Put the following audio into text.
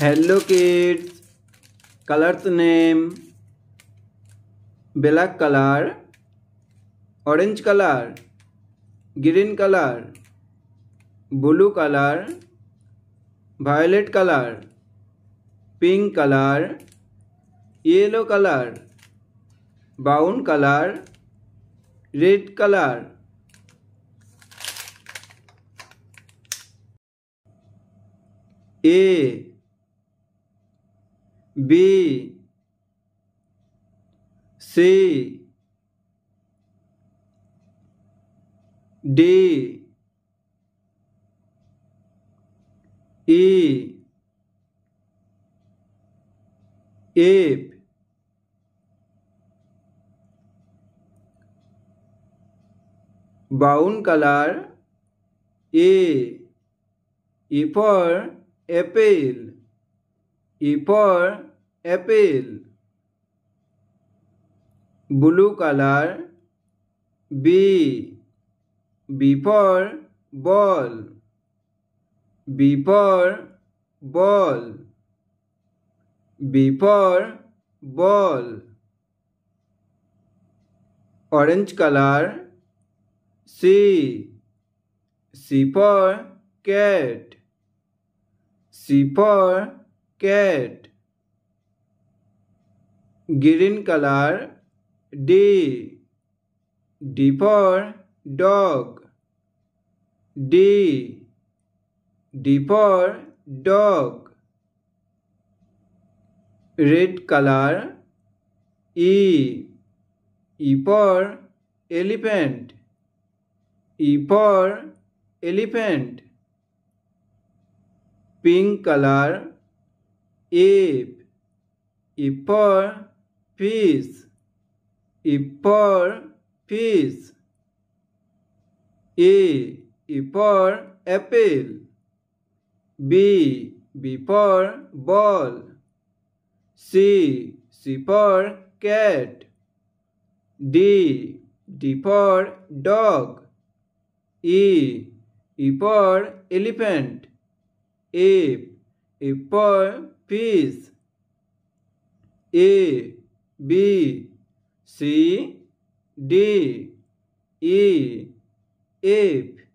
Hello kids colour तो name black colour orange colour green colour blue colour violet colour pink colour yellow colour brown colour red colour A B C D E F brown color A E for apple E for apple blue colour B B for ball B for ball B for ball orange colour C C for cat C for cat green color D D for dog D D for dog red color E E for elephant E for elephant pink color ape E for piece e for peace. a e for apple b before ball c c for cat d d for dog e e for elephant f e for peace. a B C D E F